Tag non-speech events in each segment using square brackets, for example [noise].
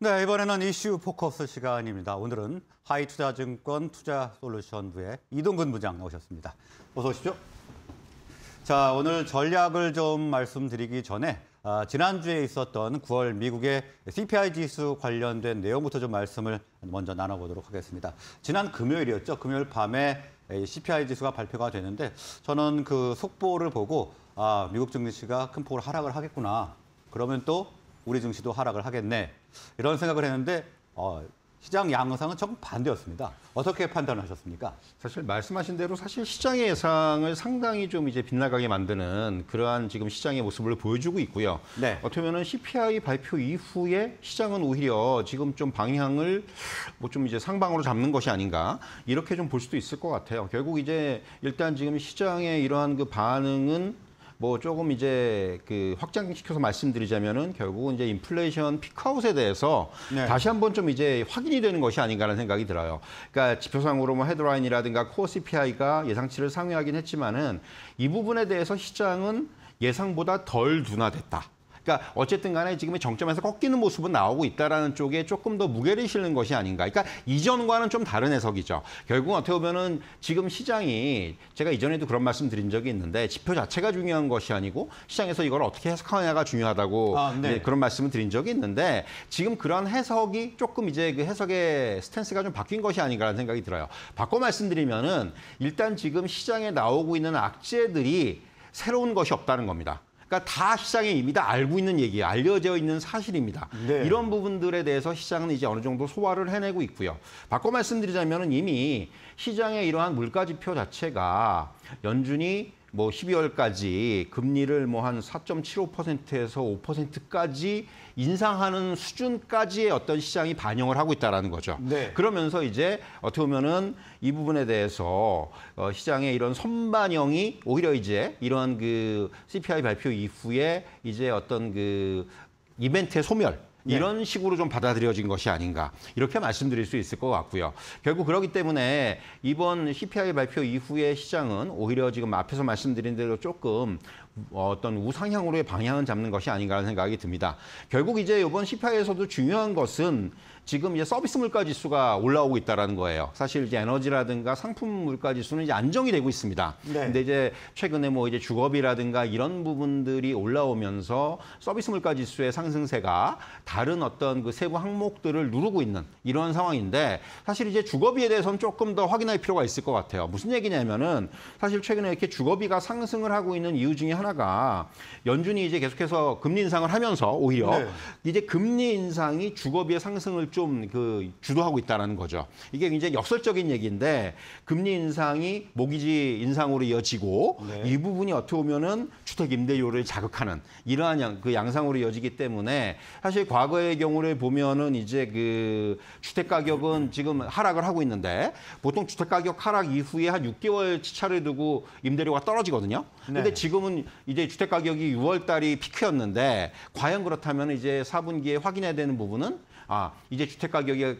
네, 이번에는 이슈 포커스 시간입니다. 오늘은 하이투자증권 투자솔루션부의 이동근 부장 나오셨습니다. 어서 오십시오. 자, 오늘 전략을 좀 말씀드리기 전에 아, 지난주에 있었던 9월 미국의 CPI 지수 관련된 내용부터 좀 말씀을 먼저 나눠보도록 하겠습니다. 지난 금요일이었죠. 금요일 밤에 CPI 지수가 발표가 되는데 저는 그 속보를 보고 아, 미국 증시가 큰 폭으로 하락을 하겠구나. 그러면 또 우리 증시도 하락을 하겠네. 이런 생각을 했는데 어, 시장 양상은 조금 반대였습니다. 어떻게 판단하셨습니까? 사실 말씀하신 대로 사실 시장의 예상을 상당히 좀 이제 빗나가게 만드는 그러한 지금 시장의 모습을 보여주고 있고요. 네. 어떻게 보면 CPI 발표 이후에 시장은 오히려 지금 좀 방향을 뭐 좀 이제 상방으로 잡는 것이 아닌가 이렇게 좀 볼 수도 있을 것 같아요. 결국 이제 일단 지금 시장의 이러한 그 반응은 뭐 조금 이제 그 확장시켜서 말씀드리자면은 결국은 이제 인플레이션 피크아웃에 대해서 네. 다시 한번 좀 이제 확인이 되는 것이 아닌가라는 생각이 들어요. 그러니까 지표상으로 뭐 헤드라인이라든가 코어 CPI가 예상치를 상회하긴 했지만은 이 부분에 대해서 시장은 예상보다 덜 둔화됐다. 그러니까 어쨌든 간에 지금의 정점에서 꺾이는 모습은 나오고 있다라는 쪽에 조금 더 무게를 실는 것이 아닌가. 그러니까 이전과는 좀 다른 해석이죠. 결국 어떻게 보면은 지금 시장이 제가 이전에도 그런 말씀 드린 적이 있는데 지표 자체가 중요한 것이 아니고 시장에서 이걸 어떻게 해석하느냐가 중요하다고 아, 네. 네. 그런 말씀을 드린 적이 있는데 지금 그런 해석이 조금 이제 그 해석의 스탠스가 좀 바뀐 것이 아닌가라는 생각이 들어요. 바꿔 말씀드리면은 일단 지금 시장에 나오고 있는 악재들이 새로운 것이 없다는 겁니다. 그러니까 다시장의 이미 다 알고 있는 얘기 알려져 있는 사실입니다. 네. 이런 부분들에 대해서 시장은 이제 어느 정도 소화를 해내고 있고요. 바꿔 말씀드리자면 이미 시장의 이러한 물가 지표 자체가 연준이 뭐 12월까지 금리를 뭐 한 4.75%에서 5%까지 인상하는 수준까지의 어떤 시장이 반영을 하고 있다라는 거죠. 네. 그러면서 이제 어떻게 보면은 이 부분에 대해서 어 시장의 이런 선반영이 오히려 이제 이러한그 CPI 발표 이후에 이제 어떤 그 이벤트의 소멸 네. 이런 식으로 좀 받아들여진 것이 아닌가 이렇게 말씀드릴 수 있을 것 같고요. 결국 그러기 때문에 이번 CPI 발표 이후에 시장은 오히려 지금 앞에서 말씀드린 대로 조금 어떤 우상향으로의 방향을 잡는 것이 아닌가라는 생각이 듭니다. 결국 이제 이번 CPI에서도 중요한 것은 지금 이제 서비스 물가 지수가 올라오고 있다라는 거예요. 사실 이제 에너지라든가 상품 물가 지수는 이제 안정이 되고 있습니다. 네. 근데 이제 최근에 뭐 이제 주거비라든가 이런 부분들이 올라오면서 서비스 물가 지수의 상승세가 다른 어떤 그 세부 항목들을 누르고 있는 이런 상황인데 사실 이제 주거비에 대해서는 조금 더 확인할 필요가 있을 것 같아요. 무슨 얘기냐면은 사실 최근에 이렇게 주거비가 상승을 하고 있는 이유 중에 하나가 연준이 이제 계속해서 금리 인상을 하면서 오히려 네. 이제 금리 인상이 주거비의 상승을 좀그 주도하고 있다는 거죠. 이게 굉장히 역설적인 얘기인데 금리 인상이 모기지 인상으로 이어지고 네. 이 부분이 어떻게 보면은 주택 임대료를 자극하는 이러한 양, 그 양상으로 이어지기 때문에 사실 과거의 경우를 보면은 이제 그 주택 가격은 지금 하락을 하고 있는데 보통 주택 가격 하락 이후에 한 6개월 치차를 두고 임대료가 떨어지거든요. 네. 근데 지금은 이제 주택 가격이 6월 달이 피크였는데 과연 그렇다면 이제 4분기에 확인해야 되는 부분은 아 이제 주택 가격에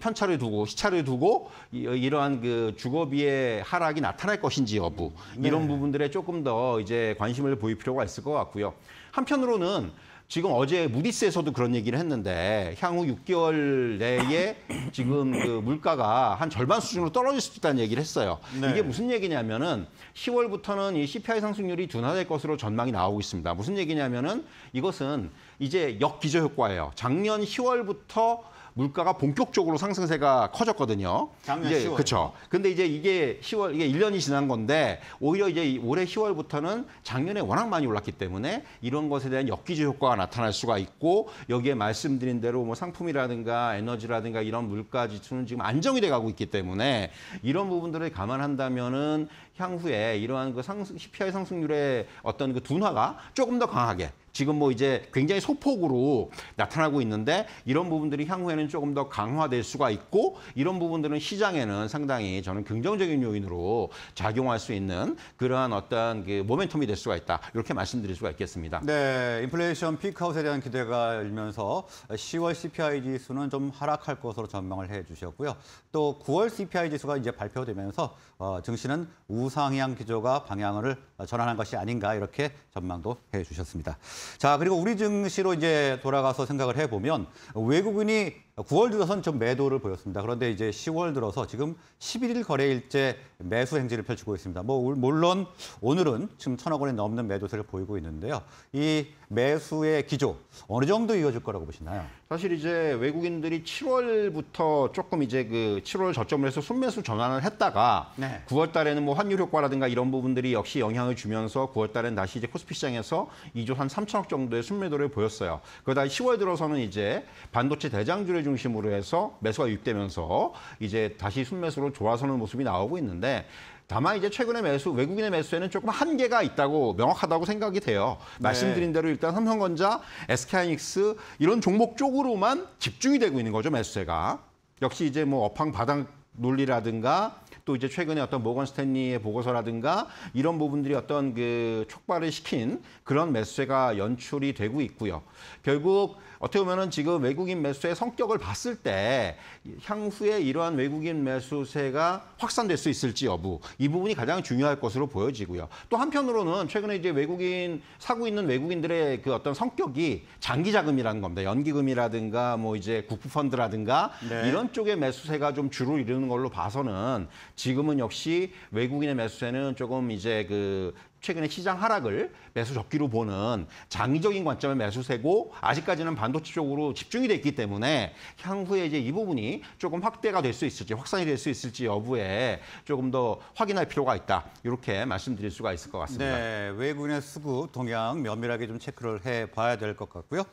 편차를 두고 시차를 두고 이러한 그 주거비의 하락이 나타날 것인지 여부 이런 네. 부분들에 조금 더 이제 관심을 보일 필요가 있을 것 같고요. 한편으로는 지금 어제 무디스에서도 그런 얘기를 했는데 향후 6개월 내에 [coughs] 지금 그 물가가 한 절반 수준으로 떨어질 수 있다는 얘기를 했어요. 네. 이게 무슨 얘기냐면은 10월부터는 이 CPI 상승률이 둔화될 것으로 전망이 나오고 있습니다. 무슨 얘기냐면은 이것은 이제 역기저 효과예요. 작년 10월부터 물가가 본격적으로 상승세가 커졌거든요. 작년 이제, 10월. 그렇죠. 근데 이제 이게 10월 이게 1년이 지난 건데 오히려 이제 올해 10월부터는 작년에 워낙 많이 올랐기 때문에 이런 것에 대한 역기조 효과가 나타날 수가 있고 여기에 말씀드린 대로 뭐 상품이라든가 에너지라든가 이런 물가 지수는 지금 안정이 돼 가고 있기 때문에 이런 부분들을 감안한다면은 향후에 이러한 그 상승, CPI 상승률의 어떤 그 둔화가 조금 더 강하게 지금 뭐 이제 굉장히 소폭으로 나타나고 있는데 이런 부분들이 향후에는 조금 더 강화될 수가 있고 이런 부분들은 시장에는 상당히 저는 긍정적인 요인으로 작용할 수 있는 그러한 어떤 그 모멘텀이 될 수가 있다. 이렇게 말씀드릴 수가 있겠습니다. 네, 인플레이션 피크아웃에 대한 기대가 열면서 10월 CPI 지수는 좀 하락할 것으로 전망을 해 주셨고요. 또 9월 CPI 지수가 이제 발표되면서 어, 증시는 우 우상향 기조가 방향을 전환한 것이 아닌가 이렇게 전망도 해주셨습니다. 자 그리고 우리 증시로 이제 돌아가서 생각을 해보면 외국인이 9월 들어선 좀 매도를 보였습니다. 그런데 이제 10월 들어서 지금 11일 거래일째 매수 행진을 펼치고 있습니다. 뭐 물론 오늘은 지금 천억 원이 넘는 매도세를 보이고 있는데요. 이 매수의 기조 어느 정도 이어질 거라고 보시나요? 사실 이제 외국인들이 7월부터 조금 이제 그 7월 저점을 해서 순매수 전환을 했다가 네. 9월 달에는 뭐 환율 효과라든가 이런 부분들이 역시 영향을 주면서 9월 달엔 다시 이제 코스피 시장에서 2조 한 3천억 정도의 순매도를 보였어요. 그러다 10월 들어서는 이제 반도체 대장주를 중심으로 해서 매수가 유입되면서 이제 다시 순매수로 좋아서는 모습이 나오고 있는데 다만 이제 최근에 매수 외국인의 매수에는 조금 한계가 있다고 명확하다고 생각이 돼요. 네. 말씀드린 대로 일단 삼성전자, SK하이닉스 이런 종목 쪽으로만 집중이 되고 있는 거죠 매수세가. 역시 이제 뭐 업황 바닥 논리라든가 또 이제 최근에 어떤 모건 스탠리의 보고서라든가 이런 부분들이 어떤 그 촉발을 시킨 그런 매수세가 연출이 되고 있고요. 결국 어떻게 보면은 지금 외국인 매수의 성격을 봤을 때 향후에 이러한 외국인 매수세가 확산될 수 있을지 여부 이 부분이 가장 중요할 것으로 보여지고요. 또 한편으로는 최근에 이제 외국인 사고 있는 외국인들의 그 어떤 성격이 장기 자금이라는 겁니다. 연기금이라든가 뭐 이제 국부펀드라든가 네. 이런 쪽의 매수세가 좀 줄을 이루는 걸로 봐서는 지금은 역시 외국인의 매수세는 조금 이제 그 최근에 시장 하락을 매수 적기로 보는 장기적인 관점의 매수세고 아직까지는 반도체 쪽으로 집중이 돼 있기 때문에 향후에 이제 이 부분이 조금 확대가 될 수 있을지 확산이 될 수 있을지 여부에 조금 더 확인할 필요가 있다 이렇게 말씀드릴 수가 있을 것 같습니다. 네, 외국인의 수급 동향 면밀하게 좀 체크를 해봐야 될 것 같고요.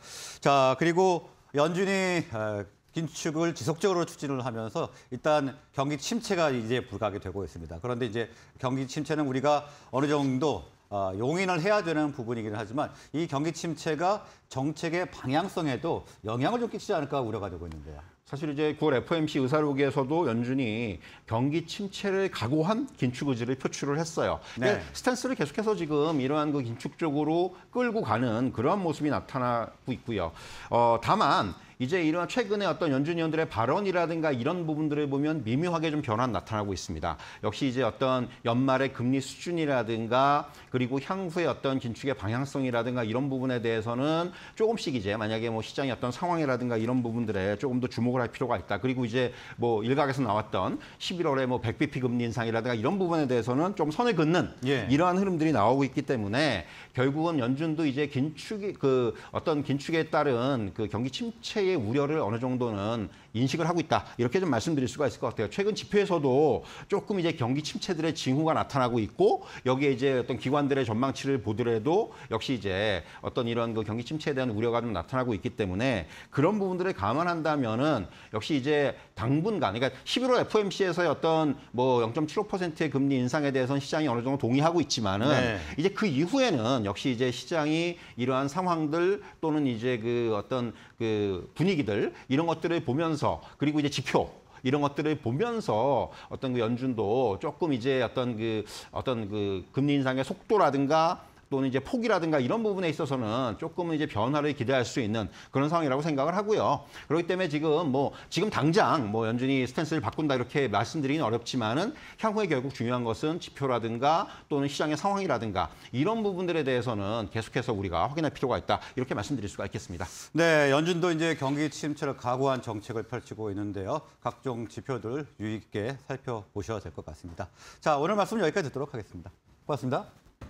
자 그리고 연준이 아, 긴축을 지속적으로 추진을 하면서 일단 경기 침체가 이제 불가하게 되고 있습니다. 그런데 이제 경기 침체는 우리가 어느 정도 어, 용인을 해야 되는 부분이긴 하지만 이 경기 침체가 정책의 방향성에도 영향을 좀 끼치지 않을까 우려가 되고 있는데요. 사실 이제 9월 FOMC 의사록에서도 연준이 경기 침체를 각오한 긴축 의지를 표출을 했어요. 네. 스탠스를 계속해서 지금 이러한 그 긴축 쪽으로 끌고 가는 그러한 모습이 나타나고 있고요. 어, 다만 이제 이러한 최근에 어떤 연준 위원들의 발언이라든가 이런 부분들을 보면 미묘하게 좀 변화 나타나고 있습니다. 역시 이제 어떤 연말의 금리 수준이라든가 그리고 향후의 어떤 긴축의 방향성이라든가 이런 부분에 대해서는 조금씩 이제 만약에 뭐 시장의 어떤 상황이라든가 이런 부분들에 조금 더 주목을 할 필요가 있다. 그리고 이제 뭐 일각에서 나왔던 11월에 뭐 100bp 금리 인상이라든가 이런 부분에 대해서는 좀 선을 긋는 예. 이러한 흐름들이 나오고 있기 때문에 결국은 연준도 이제 긴축이 그 어떤 긴축에 따른 그 경기 침체의 우려를 어느 정도는 인식을 하고 있다. 이렇게 좀 말씀드릴 수가 있을 것 같아요. 최근 지표에서도 조금 이제 경기 침체들의 징후가 나타나고 있고 여기에 이제 어떤 기관들의 전망치를 보더라도 역시 이제 어떤 이런 그 경기 침체에 대한 우려가 좀 나타나고 있기 때문에 그런 부분들을 감안한다면은 역시 이제 당분간 그러니까 11월 FOMC에서의 어떤 뭐 0.75%의 금리 인상에 대해서는 시장이 어느 정도 동의하고 있지만은 네. 이제 그 이후에는 역시 이제 시장이 이러한 상황들 또는 이제 그 어떤 그 분위기들 이런 것들을 보면서 분석 그리고 이제 지표 이런 것들을 보면서 어떤 그 연준도 조금 이제 어떤 그 어떤 그 금리 인상의 속도라든가 또는 이제 폭이라든가 이런 부분에 있어서는 조금은 이제 변화를 기대할 수 있는 그런 상황이라고 생각을 하고요. 그렇기 때문에 지금 뭐 지금 당장 뭐 연준이 스탠스를 바꾼다 이렇게 말씀드리긴 어렵지만은 향후에 결국 중요한 것은 지표라든가 또는 시장의 상황이라든가 이런 부분들에 대해서는 계속해서 우리가 확인할 필요가 있다 이렇게 말씀드릴 수가 있겠습니다. 네, 연준도 이제 경기 침체를 각오한 정책을 펼치고 있는데요. 각종 지표들 유익 있게 살펴보셔야 될 것 같습니다. 자, 오늘 말씀 여기까지 듣도록 하겠습니다. 고맙습니다.